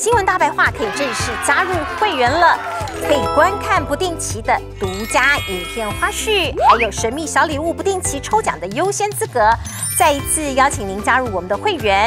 新闻大白话可以正式加入会员了，可以观看不定期的独家影片花絮，还有神秘小礼物不定期抽奖的优先资格。再一次邀请您加入我们的会员。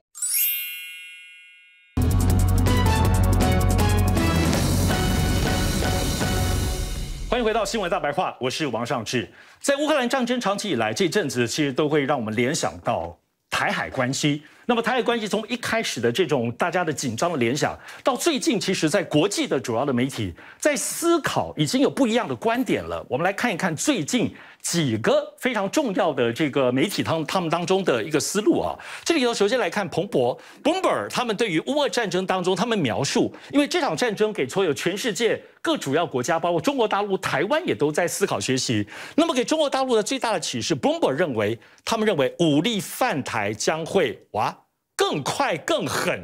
欢迎回到新闻大白话，我是王尚志。在乌克兰战争长期以来，这阵子其实都会让我们联想到台海关系。那么台海关系从一开始的这种大家的紧张的联想，到最近，其实，在国际的主要的媒体在思考，已经有不一样的观点了。我们来看一看最近。几个非常重要的这个媒体，当他们当中的一个思路啊，这里头首先来看彭博，e r 他们对于乌俄战争当中他们描述，因为这场战争给所有全世界各主要国家，包括中国大陆、台湾也都在思考学习。那么给中国大陆的最大的启示，e r 认为，他们认为武力犯台将会哇更快更狠。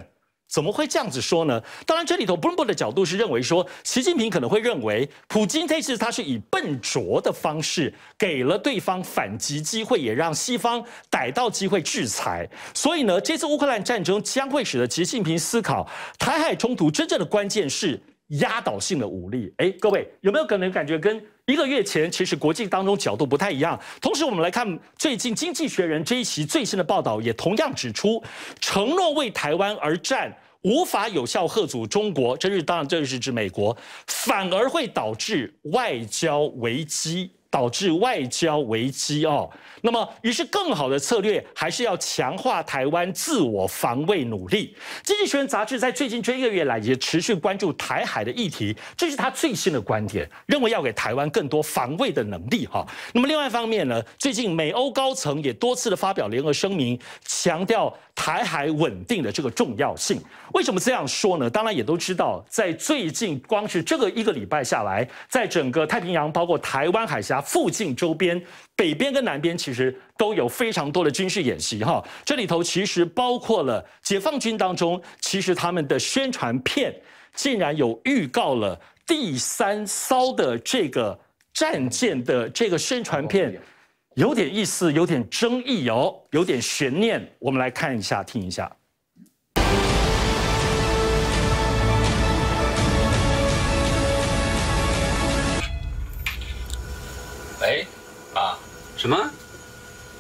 怎么会这样子说呢？当然，这里头布 r g 的角度是认为说，习近平可能会认为，普京这次他是以笨拙的方式给了对方反击机会，也让西方逮到机会制裁。所以呢，这次乌克兰战争将会使得习近平思考，台海冲突真正的关键是压倒性的武力。哎，各位有没有可能感觉跟一个月前其实国际当中角度不太一样？同时，我们来看最近《经济学人》这一期最新的报道，也同样指出，承诺为台湾而战。无法有效遏阻中国，这是当然，这是指美国，反而会导致外交危机。导致外交危机哦，那么于是更好的策略还是要强化台湾自我防卫努力。经济学人杂志在最近这一个月来也持续关注台海的议题，这是他最新的观点，认为要给台湾更多防卫的能力哈。那么另外一方面呢，最近美欧高层也多次的发表联合声明，强调台海稳定的这个重要性。为什么这样说呢？当然也都知道，在最近光是这个一个礼拜下来，在整个太平洋包括台湾海峡。附近周边，北边跟南边其实都有非常多的军事演习哈。这里头其实包括了解放军当中，其实他们的宣传片竟然有预告了第三艘的这个战舰的这个宣传片，有点意思，有点争议哦，有点悬念。我们来看一下，听一下。什么？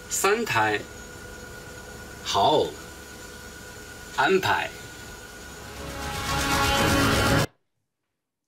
三胎？好，安排。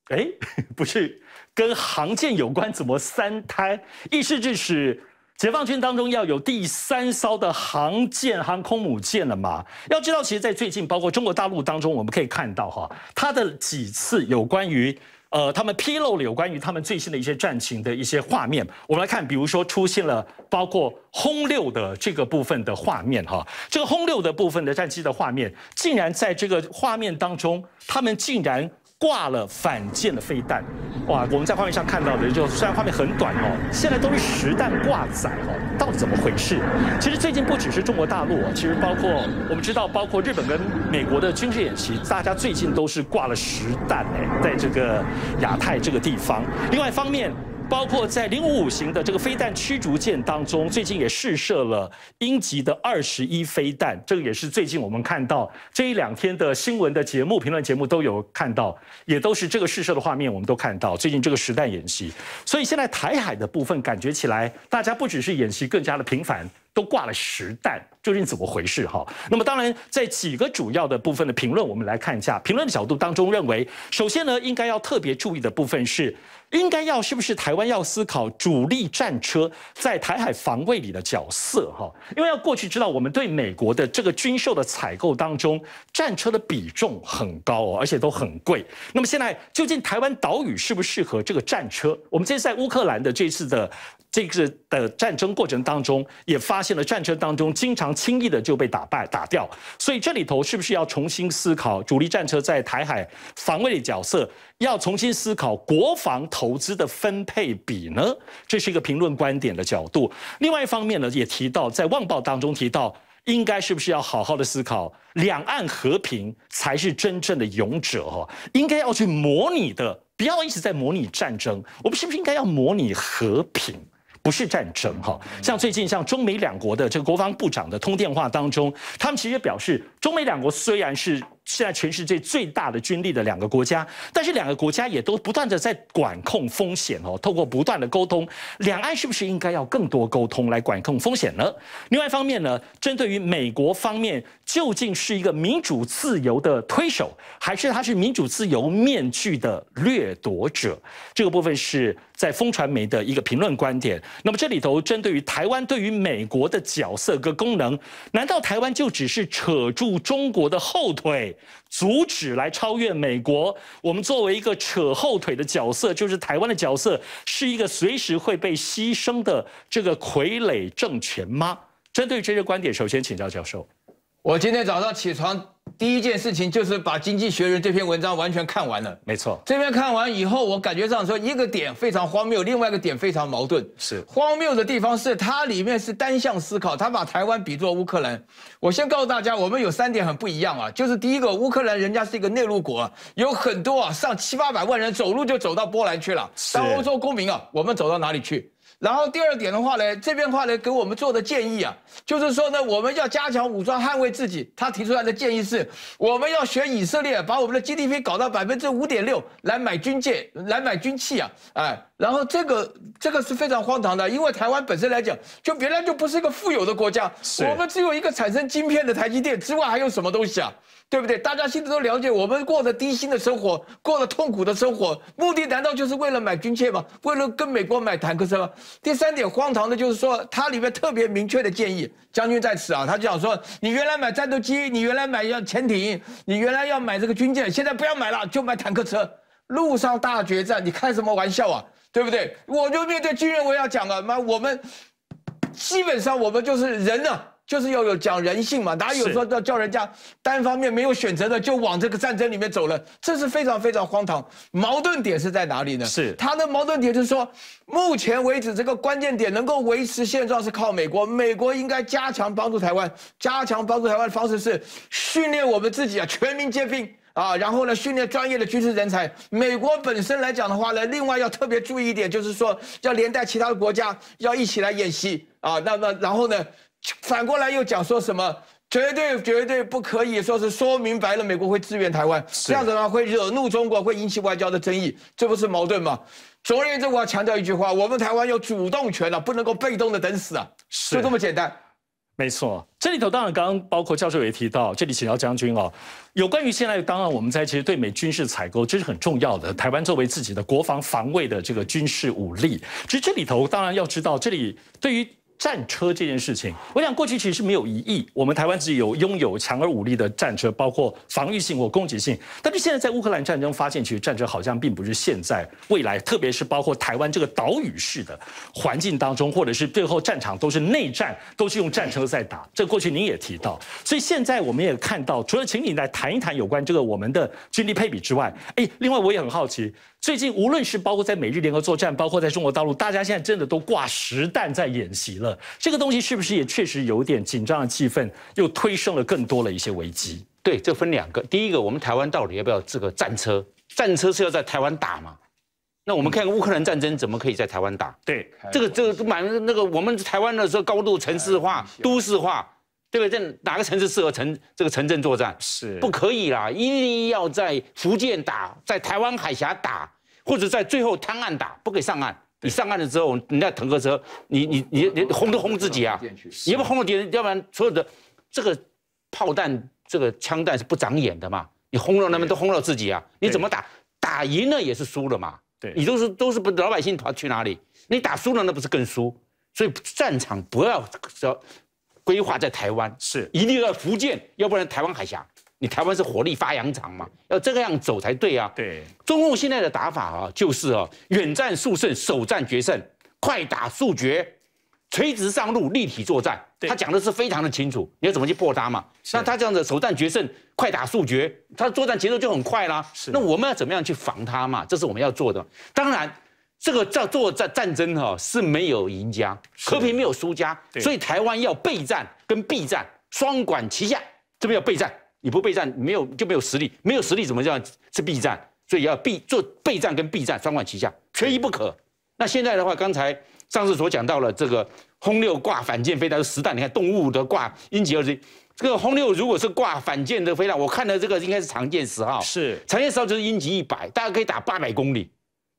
哎，不是，跟航舰有关？怎么三胎？意思就是，解放军当中要有第三艘的航舰、航空母舰了嘛？要知道，其实，在最近，包括中国大陆当中，我们可以看到哈，它的几次有关于。呃，他们披露了有关于他们最新的一些战情的一些画面。我们来看，比如说出现了包括轰六的这个部分的画面，哈，这个轰六的部分的战机的画面，竟然在这个画面当中，他们竟然。挂了反舰的飞弹，哇！我们在画面上看到的，就虽然画面很短哦，现在都是实弹挂载哦，到底怎么回事？其实最近不只是中国大陆，其实包括我们知道，包括日本跟美国的军事演习，大家最近都是挂了实弹哎，在这个亚太这个地方。另外一方面。包括在零五五型的这个飞弹驱逐舰当中，最近也试射了英级的二十一飞弹，这个也是最近我们看到这一两天的新闻的节目、评论节目都有看到，也都是这个试射的画面，我们都看到最近这个实弹演习。所以现在台海的部分感觉起来，大家不只是演习更加的频繁。都挂了实弹，究竟怎么回事哈？那么当然，在几个主要的部分的评论，我们来看一下评论的角度当中认为，首先呢，应该要特别注意的部分是，应该要是不是台湾要思考主力战车在台海防卫里的角色哈？因为要过去知道，我们对美国的这个军售的采购当中，战车的比重很高，而且都很贵。那么现在究竟台湾岛屿适不适合这个战车？我们这在乌克兰的这次的。这次的战争过程当中，也发现了战争当中经常轻易的就被打败打掉，所以这里头是不是要重新思考主力战车在台海防卫的角色？要重新思考国防投资的分配比呢？这是一个评论观点的角度。另外一方面呢，也提到在《望报》当中提到，应该是不是要好好的思考两岸和平才是真正的勇者哈？应该要去模拟的，不要一直在模拟战争，我们是不是应该要模拟和平？不是战争哈，像最近像中美两国的这个国防部长的通电话当中，他们其实表示，中美两国虽然是。现在全世界最大的军力的两个国家，但是两个国家也都不断的在管控风险哦，透过不断的沟通，两岸是不是应该要更多沟通来管控风险呢？另外一方面呢，针对于美国方面，究竟是一个民主自由的推手，还是他是民主自由面具的掠夺者？这个部分是在风传媒的一个评论观点。那么这里头针对于台湾对于美国的角色跟功能，难道台湾就只是扯住中国的后腿？阻止来超越美国，我们作为一个扯后腿的角色，就是台湾的角色，是一个随时会被牺牲的这个傀儡政权吗？针对这些观点，首先请教教授，我今天早上起床。第一件事情就是把《经济学人》这篇文章完全看完了。没错，这篇看完以后，我感觉上说一个点非常荒谬，另外一个点非常矛盾。是荒谬的地方是它里面是单向思考，它把台湾比作乌克兰。我先告诉大家，我们有三点很不一样啊，就是第一个，乌克兰人家是一个内陆国，有很多啊上七八百万人走路就走到波兰去了，是欧洲公民啊，我们走到哪里去？然后第二点的话呢，这边话呢给我们做的建议啊，就是说呢，我们要加强武装捍卫自己。他提出来的建议是，我们要学以色列，把我们的 GDP 搞到百分之五点六，来买军舰，来买军器啊，哎。然后这个这个是非常荒唐的，因为台湾本身来讲，就原来就不是一个富有的国家，我们只有一个产生晶片的台积电之外，还有什么东西啊？对不对？大家心里都了解，我们过着低薪的生活，过着痛苦的生活，目的难道就是为了买军舰吗？为了跟美国买坦克车吗？第三点荒唐的就是说，它里面特别明确的建议，将军在此啊，他就想说，你原来买战斗机，你原来买要潜艇，你原来要买这个军舰，现在不要买了，就买坦克车。路上大决战，你开什么玩笑啊？对不对？我就面对军人，我要讲啊，妈，我们基本上我们就是人呢，就是要有讲人性嘛。哪有说叫要叫人家单方面没有选择的就往这个战争里面走了，这是非常非常荒唐。矛盾点是在哪里呢？是他的矛盾点就是说，目前为止这个关键点能够维持现状是靠美国，美国应该加强帮助台湾。加强帮助台湾的方式是训练我们自己啊，全民皆兵。啊，然后呢，训练专业的军事人才。美国本身来讲的话呢，另外要特别注意一点，就是说要连带其他的国家要一起来演习啊。那么，然后呢，反过来又讲说什么，绝对绝对不可以说是说明白了美国会支援台湾，这样子呢会惹怒中国，会引起外交的争议，这不是矛盾吗？总而言之，我要强调一句话：我们台湾有主动权了，不能够被动的等死啊，就这么简单。没错，这里头当然，刚刚包括教授也提到，这里请教将军哦，有关于现在当然我们在其实对美军事采购，这是很重要的。台湾作为自己的国防防卫的这个军事武力，其实这里头当然要知道，这里对于。战车这件事情，我想过去其实是没有疑义。我们台湾自己有拥有强而武力的战车，包括防御性或攻击性。但是现在在乌克兰战争发现，其实战车好像并不是现在、未来，特别是包括台湾这个岛屿式的环境当中，或者是最后战场都是内战，都是用战车在打。这过去您也提到，所以现在我们也看到，除了请你来谈一谈有关这个我们的军力配比之外，哎，另外我也很好奇。最近无论是包括在美日联合作战，包括在中国大陆，大家现在真的都挂实弹在演习了。这个东西是不是也确实有点紧张的气氛，又推升了更多的一些危机？对，这分两个。第一个，我们台湾到底要不要这个战车？战车是要在台湾打吗？那我们看乌克兰战争怎么可以在台湾打？对，这个这个满那个我们台湾的是高度城市化、都市化，对不对？在哪个城市适合城这个城镇作战？是不可以啦，一定要在福建打，在台湾海峡打。或者在最后摊案打，不给上岸。你上岸了之后，人家坦克车，你你你你轰都轰自己啊！你要不轰到敌人，要不然所有的这个炮弹、这个枪弹是不长眼的嘛！你轰到他们，都轰到自己啊！你怎么打？打赢了也是输了嘛！对你都是都是不老百姓跑去哪里？你打输了那不是更输？所以战场不要说规划在台湾，是一定要福建，要不然台湾海峡。你台湾是火力发扬场嘛，要这个样走才对啊。对，中共现在的打法啊，就是啊，远战速胜，首战决胜，快打速决，垂直上路，立体作战。他讲的是非常的清楚，你要怎么去破他嘛？那他这样的首战决胜，快打速决，他的作战节奏就很快啦。是，那我们要怎么样去防他嘛？这是我们要做的。当然，这个叫做战战争哈，是没有赢家，和平没有输家。所以台湾要备战跟避战双管齐下，这边要备战。你不备战，没有就没有实力，没有实力怎么叫是备战？所以要避做备战跟避战双管齐下，缺一不可。那现在的话，刚才上次所讲到了这个轰六挂反舰飞弹，实弹。你看，动物的挂鹰击二一，这个轰六如果是挂反舰的飞弹，我看的这个应该是长剑十号，是长剑十号就是鹰击一百，大概可以打八百公里。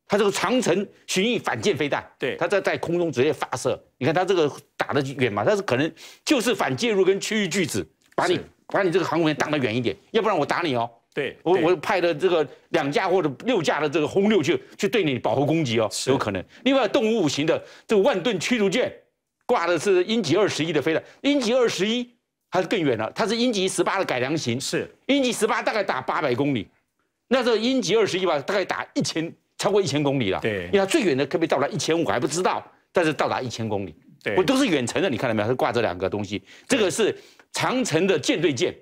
它这个长城巡弋反舰飞弹，对，它在在空中直接发射。你看它这个打得远嘛，它是可能就是反介入跟区域拒止，把你。把你这个航空兵挡得远一点，要不然我打你哦。对，我我派的这个两架或者六架的这个轰六去去对你保护攻击哦，有可能。另外，动五型的这个万吨驱逐舰挂的是鹰击二十一的飞弹，鹰击二十一还是更远了，它是鹰击十八的改良型，是鹰击十八大概打八百公里，那时候鹰击二十一吧大概打一千，超过一千公里了。对，因为它最远的可以到达一千五还不知道，但是到达一千公里，对，我都是远程的，你看到没有？它挂这两个东西，这个是。长城的舰对舰，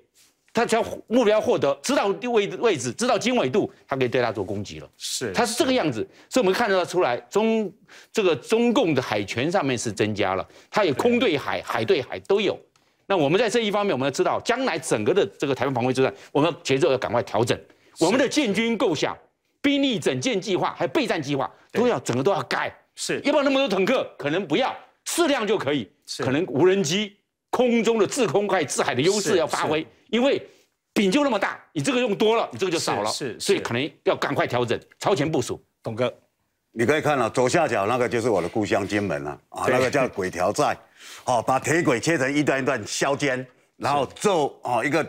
它要目标获得知道位位置，知道经纬度，它可以对它做攻击了。是，它是这个样子，所以我们看得到出来，中这个中共的海权上面是增加了，它有空对海、海对海都有。那我们在这一方面，我们要知道，将来整个的这个台湾防卫作战，我们节奏要赶快调整，我们的建军构想、兵力整建计划，还有备战计划，都要整个都要改。是，要不然那么多坦克可能不要，适量就可以。可能无人机。空中的制空、快制海的优势要发挥，因为饼就那么大，你这个用多了，你这个就少了，是，所以可能要赶快调整，超前部署。董哥，你可以看了，左下角那个就是我的故乡金门了，啊，那个叫鬼条寨，哦，把铁轨切成一段一段削尖，然后做哦一个。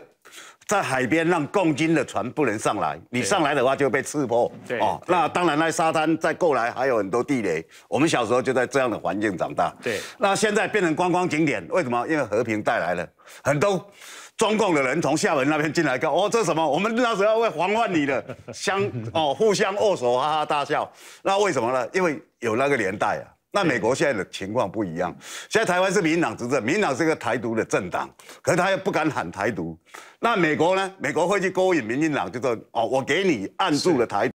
在海边让共军的船不能上来，你上来的话就被刺破。对哦，那当然，那沙滩再过来还有很多地雷。我们小时候就在这样的环境长大。对，那现在变成观光景点，为什么？因为和平带来了很多中共的人从厦门那边进来，看哦，这是什么？我们那时候会防范你的相哦，互相握手，哈哈大笑。那为什么呢？因为有那个年代啊。那美国现在的情况不一样，现在台湾是民党执政，民党是一个台独的政党，可是他又不敢喊台独。那美国呢？美国会去勾引民进党，就说哦，我给你按住了台。